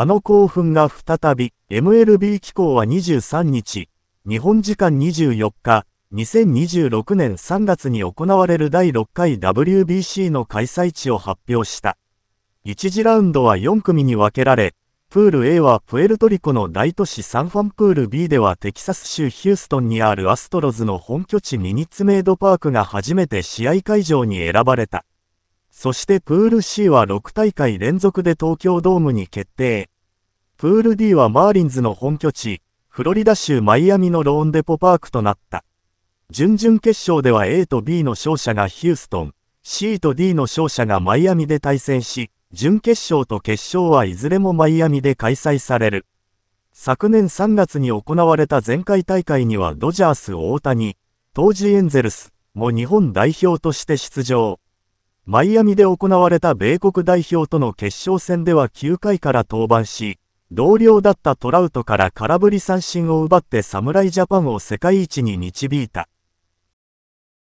あの興奮が再び、MLB 機構は23日、日本時間24日、2026年3月に行われる第6回 WBC の開催地を発表した。1次ラウンドは4組に分けられ、プール A はプエルトリコの大都市サンファンプール B ではテキサス州ヒューストンにあるアストロズの本拠地ミニッツメイドパークが初めて試合会場に選ばれた。そしてプール C は6大会連続で東京ドームに決定。プール D はマーリンズの本拠地、フロリダ州マイアミのローンデポパークとなった。準々決勝では A と B の勝者がヒューストン、C と D の勝者がマイアミで対戦し、準決勝と決勝はいずれもマイアミで開催される。昨年3月に行われた前回大会にはドジャース大谷、当時エンゼルスも日本代表として出場。マイアミで行われた米国代表との決勝戦では9回から登板し、同僚だったトラウトから空振り三振を奪って侍ジャパンを世界一に導いた。